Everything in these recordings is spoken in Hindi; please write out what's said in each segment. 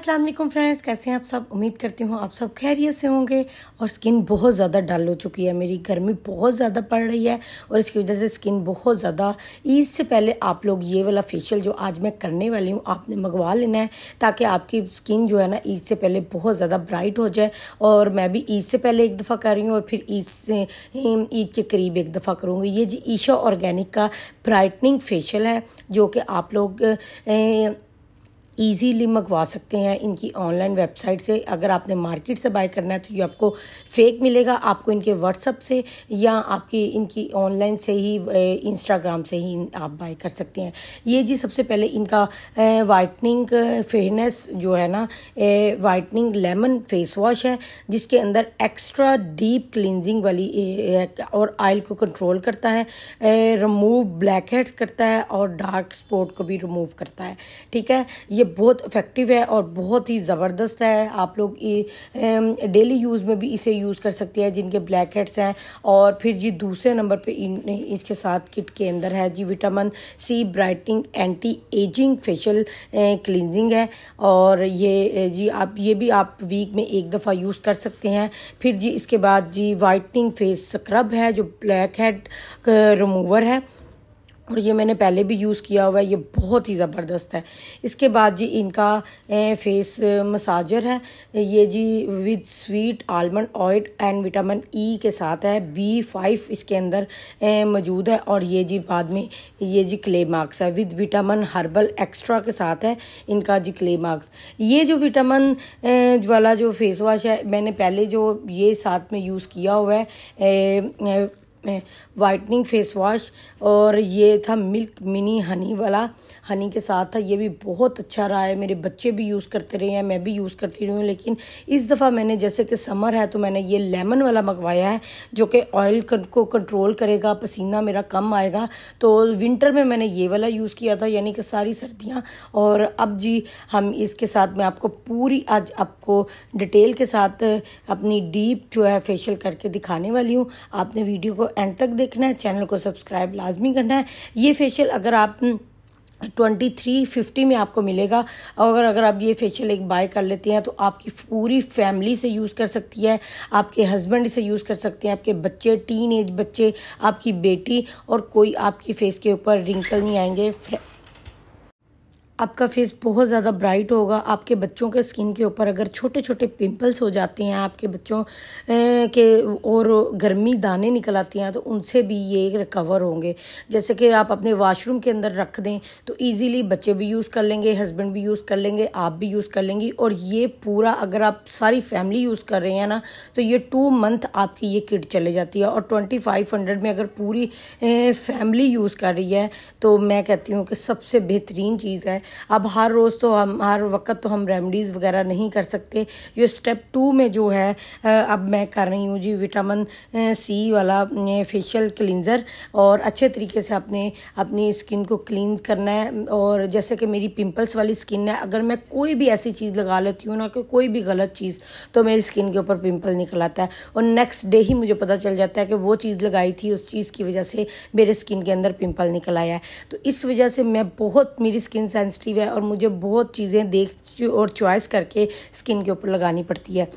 अस्सलाम वालेकुम फ्रेंड्स कैसे हैं आप सब उम्मीद करती हूँ आप सब खैरियत से होंगे और स्किन बहुत ज़्यादा डल हो चुकी है मेरी गर्मी बहुत ज़्यादा पड़ रही है और इसकी वजह से स्किन बहुत ज़्यादा ईद से पहले आप लोग ये वाला फेशियल जो आज मैं करने वाली हूँ आपने मंगवा लेना है ताकि आपकी स्किन जो है ना ईद से पहले बहुत ज़्यादा ब्राइट हो जाए और मैं भी ईद से पहले एक दफ़ा कर रही हूँ और फिर ईद से ईद के करीब एक दफ़ा करूँगी ये जी ईशा ऑर्गेनिक का ब्राइटनिंग फेशियल है जो कि आप लोग ईजीली मंगवा सकते हैं इनकी ऑनलाइन वेबसाइट से अगर आपने मार्केट से बाय करना है तो ये आपको फेक मिलेगा आपको इनके व्हाट्सअप से या आपकी इनकी ऑनलाइन से ही इंस्टाग्राम से ही आप बाय कर सकते हैं ये जी सबसे पहले इनका वाइटनिंग फेयरनेस जो है ना वाइटनिंग लेमन फेस वॉश है जिसके अंदर एक्स्ट्रा डीप क्लिनजिंग वाली और आयल को कंट्रोल करता है रिमूव ब्लैक हेड्स करता है और डार्क स्पॉट को भी रिमूव करता है ठीक है ये बहुत इफ़ेक्टिव है और बहुत ही ज़बरदस्त है आप लोग डेली यूज़ में भी इसे यूज़ कर सकते हैं जिनके ब्लैक हेड्स हैं और फिर जी दूसरे नंबर पे इन, इसके साथ किट के अंदर है जी vitamin C brightening anti ageing facial cleansing है और ये जी आप ये भी आप वीक में एक दफ़ा यूज़ कर सकते हैं फिर जी इसके बाद जी वाइटनिंग फेस स्क्रब है जो ब्लैक हेड रिमूवर है और ये मैंने पहले भी यूज़ किया हुआ है ये बहुत ही ज़बरदस्त है इसके बाद जी इनका फेस मसाजर है ये जी with sweet almond oil and vitamin E के साथ है बी फाइव इसके अंदर मौजूद है और ये जी बाद में ये जी क्ले मार्क्स है विद विटामिन हर्बल एक्स्ट्रा के साथ है इनका जी क्ले मार्क्स ये जो विटामिन वाला जो फेस वॉश है मैंने पहले जो ये साथ में यूज़ किया हुआ है वाइटनिंग फेस वॉश और ये था मिल्क मिनी हनी वाला हनी के साथ था ये भी बहुत अच्छा रहा है मेरे बच्चे भी यूज़ करते रहे हैं मैं भी यूज़ करती रही हूँ लेकिन इस दफ़ा मैंने जैसे कि समर है तो मैंने ये लेमन वाला मंगवाया है जो कि ऑयल को कंट्रोल करेगा पसीना मेरा कम आएगा तो विंटर में मैंने ये वाला यूज़ किया था यानी कि सारी सर्दियाँ और अब जी हम इसके साथ मैं आपको पूरी आज आपको डिटेल के साथ अपनी डीप जो है फेशियल करके दिखाने वाली हूँ आपने वीडियो को एंड तक देखना है चैनल को सब्सक्राइब लाजमी करना है ये फेशियल अगर आप ट्वेंटी थ्री फिफ्टी में आपको मिलेगा और अगर आप ये फेशियल एक बाय कर लेते हैं तो आपकी पूरी फैमिली से यूज़ कर सकती है आपके हस्बैंड से यूज़ कर सकते हैं आपके बच्चे टीन एज बच्चे आपकी बेटी और कोई आपकी फेस के ऊपर रिंकल नहीं आएंगे आपका फेस बहुत ज़्यादा ब्राइट होगा आपके बच्चों के स्किन के ऊपर अगर छोटे छोटे पिंपल्स हो जाते हैं आपके बच्चों के और गर्मी दाने निकल आते हैं तो उनसे भी ये रिकवर होंगे जैसे कि आप अपने वाशरूम के अंदर रख दें तो ईजीली बच्चे भी यूज़ कर लेंगे हस्बैंड भी यूज़ कर लेंगे आप भी यूज़ कर लेंगी और ये पूरा अगर आप सारी फैमिली यूज़ कर रहे हैं ना तो ये टू मंथ आपकी ये किट चले जाती है और ट्वेंटी फाइव हंड्रेड में अगर पूरी फैमिली यूज़ कर रही है तो मैं कहती हूँ कि सबसे बेहतरीन चीज़ है अब हर रोज़ तो हम हर वक्त तो हम रेमडीज़ वगैरह नहीं कर सकते ये स्टेप टू में जो है अब मैं कर रही हूँ जी विटामिन सी वाला फेशियल क्लिनज़र और अच्छे तरीके से अपने अपनी स्किन को क्लीन करना है और जैसे कि मेरी पिंपल्स वाली स्किन है अगर मैं कोई भी ऐसी चीज़ लगा लेती हूँ ना कि कोई भी गलत चीज़ तो मेरी स्किन के ऊपर पिम्पल निकल आता है और नेक्स्ट डे ही मुझे पता चल जाता है कि वो चीज़ लगाई थी उस चीज़ की वजह से मेरे स्किन के अंदर पिंपल निकल आया है तो इस वजह से मैं बहुत मेरी स्किन सेंसिटिव सेंसिटिव है और मुझे बहुत चीज़ें देख और चॉइस करके स्किन के ऊपर लगानी पड़ती है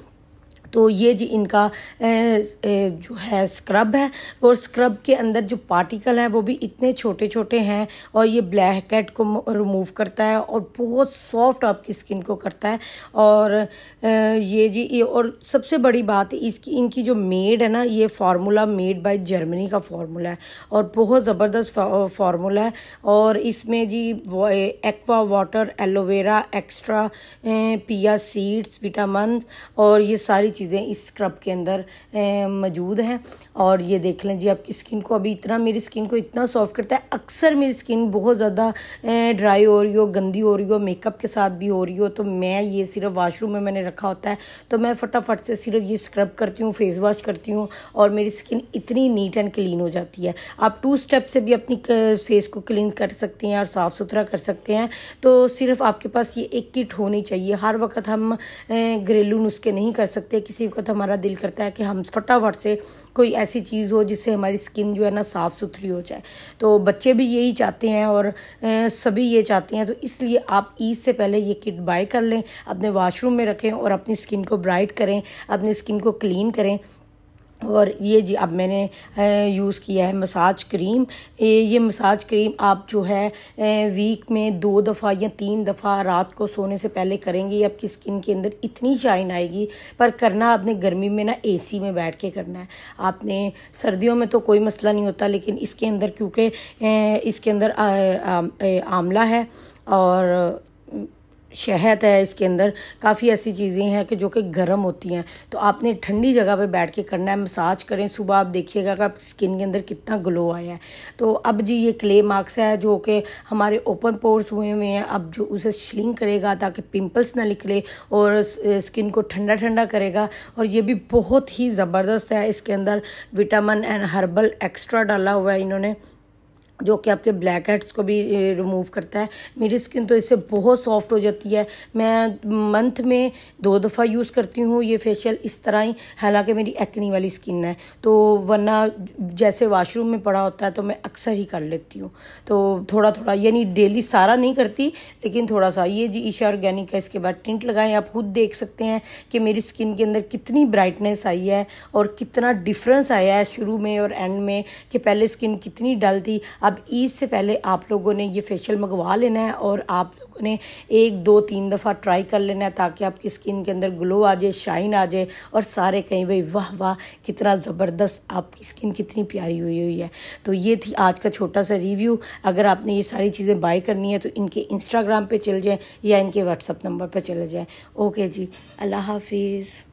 तो ये जी इनका जो है स्क्रब है और स्क्रब के अंदर जो पार्टिकल है वो भी इतने छोटे छोटे हैं और ये ब्लैक कैट को रिमूव करता है और बहुत सॉफ्ट आपकी स्किन को करता है और ये जी ये और सबसे बड़ी बात है इसकी इनकी जो मेड है ना ये फार्मूला मेड बाय जर्मनी का फार्मूला है और बहुत ज़बरदस्त फार्मूला है और इसमें जी एक्वा वाटर एलोवेरा एक्स्ट्रा पिया सीड्स विटामिन और ये सारी चीज़ चीज़ें इस स्क्रब के अंदर मौजूद हैं और ये देख लें जी आपकी स्किन को अभी इतना मेरी स्किन को इतना सॉफ्ट करता है अक्सर मेरी स्किन बहुत ज़्यादा ड्राई हो रही हो गंदी हो रही हो मेकअप के साथ भी हो रही हो तो मैं ये सिर्फ वाशरूम में मैंने रखा होता है तो मैं फटाफट से सिर्फ ये स्क्रब करती हूँ फेस वॉश करती हूँ और मेरी स्किन इतनी नीट एंड क्लीन हो जाती है आप टू स्टेप से भी अपनी फेस को क्लीन कर सकते हैं और साफ़ सुथरा कर सकते हैं तो सिर्फ आपके पास ये एक किट होनी चाहिए हर वक्त हम घरेलू नुस्खे नहीं कर सकते कि किसी वक्त तो हमारा दिल करता है कि हम फटाफट से कोई ऐसी चीज़ हो जिससे हमारी स्किन जो है ना साफ़ सुथरी हो जाए तो बच्चे भी यही चाहते हैं और सभी ये चाहते हैं तो इसलिए आप ईद से पहले ये किट बाय कर लें अपने वाशरूम में रखें और अपनी स्किन को ब्राइट करें अपनी स्किन को क्लीन करें और ये जी अब मैंने यूज़ किया है मसाज क्रीम ये ये मसाज क्रीम आप जो है वीक में दो दफ़ा या तीन दफ़ा रात को सोने से पहले करेंगे आपकी स्किन के अंदर इतनी शाइन आएगी पर करना आपने गर्मी में ना एसी में बैठ के करना है आपने सर्दियों में तो कोई मसला नहीं होता लेकिन इसके अंदर क्योंकि इसके अंदर आमला है और शहद है इसके अंदर काफ़ी ऐसी चीज़ें हैं कि जो कि गर्म होती हैं तो आपने ठंडी जगह पे बैठ के करना है मसाज करें सुबह आप देखिएगा कि आप स्किन के अंदर कितना ग्लो आया है तो अब जी ये क्ले मार्क्स है जो कि हमारे ओपन पोर्स हुए हुए हैं अब जो उसे शिलिंग करेगा ताकि पिंपल्स ना निकले और स्किन को ठंडा ठंडा करेगा और ये भी बहुत ही ज़बरदस्त है इसके अंदर विटामिन एंड हर्बल एक्स्ट्रा डाला हुआ है इन्होंने जो कि आपके ब्लैक हेड्स को भी रिमूव करता है मेरी स्किन तो इससे बहुत सॉफ्ट हो जाती है मैं मंथ में दो दफ़ा यूज़ करती हूँ ये फेशियल इस तरह ही हालांकि मेरी एक्नी वाली स्किन है तो वरना जैसे वाशरूम में पड़ा होता है तो मैं अक्सर ही कर लेती हूँ तो थोड़ा थोड़ा यानी डेली सारा नहीं करती लेकिन थोड़ा सा ये जी ईशा ऑर्गेनिक है इसके बाद टिंट लगाएं आप खुद देख सकते हैं कि मेरी स्किन के अंदर कितनी ब्राइटनेस आई है और कितना डिफरेंस आया है शुरू में और एंड में कि पहले स्किन कितनी डल थी अब अब ईद से पहले आप लोगों ने ये फेशियल मंगवा लेना है और आप लोगों ने एक दो तीन दफ़ा ट्राई कर लेना है ताकि आपकी स्किन के अंदर ग्लो आ जाए शाइन आ जाए और सारे कहीं भाई वाह वाह कितना ज़बरदस्त आपकी स्किन कितनी प्यारी हुई हुई है तो ये थी आज का छोटा सा रिव्यू अगर आपने ये सारी चीज़ें बाय करनी है तो इनके इंस्टाग्राम पर चले जाएँ या इनके व्हाट्सअप नंबर पर चले जाएँ ओके जी अल्लाह हाफिज़